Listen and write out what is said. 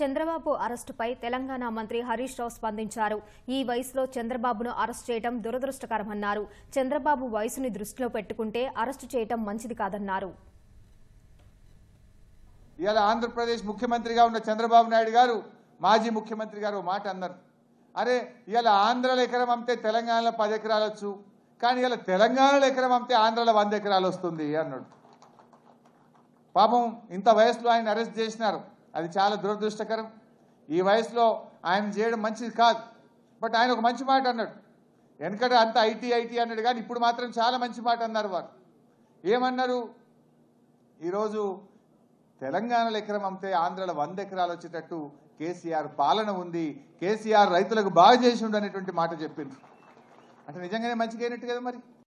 చంద్రబాబు అరెస్టుపై తెలంగాణ మంత్రి హరీష్ రావు స్పందించారు ఈ వయసులో చంద్రబాబును అరెస్ట్ చేయడం దురదృష్టకరమన్నారు చంద్రబాబు వయసుని దృష్టిలో పెట్టుకుంటే అరెస్టు చేయడం మంచిది కాదన్నారు ఇవాళ ఆంధ్రప్రదేశ్ ముఖ్యమంత్రిగా ఉన్న చంద్రబాబు నాయుడు గారు మాజీ ముఖ్యమంత్రి గారు మాట అన్నారు అరే ఇవాళ ఆంధ్రలో ఎకరం అమ్మితే తెలంగాణలో పది ఎకరాలు వచ్చు కానీ ఇలా తెలంగాణలో ఎకరం అమ్మితే ఆంధ్రలో వంద ఎకరాలు వస్తుంది అన్నాడు పాపం ఇంత వయసులో ఆయన అరెస్ట్ చేసినారు అది చాలా దురదృష్టకరం ఈ వయసులో ఆయన చేయడం మంచిది కాదు బట్ ఆయన ఒక మంచి మాట అన్నాడు వెనకట అంత ఐటీ ఐటీ అన్నాడు కానీ ఇప్పుడు మాత్రం చాలా మంచి మాట అన్నారు వారు ఏమన్నారు ఈరోజు తెలంగాణలో ఎకరం అమ్మితే ఆంధ్రలో వంద ఎకరాలు వచ్చేటట్టు కేసీఆర్ పాలన ఉంది కేసీఆర్ రైతులకు బాగా చేసిండు అనేటువంటి మాట చెప్పింది అంటే నిజంగానే మంచిగా అయినట్టు కదా మరి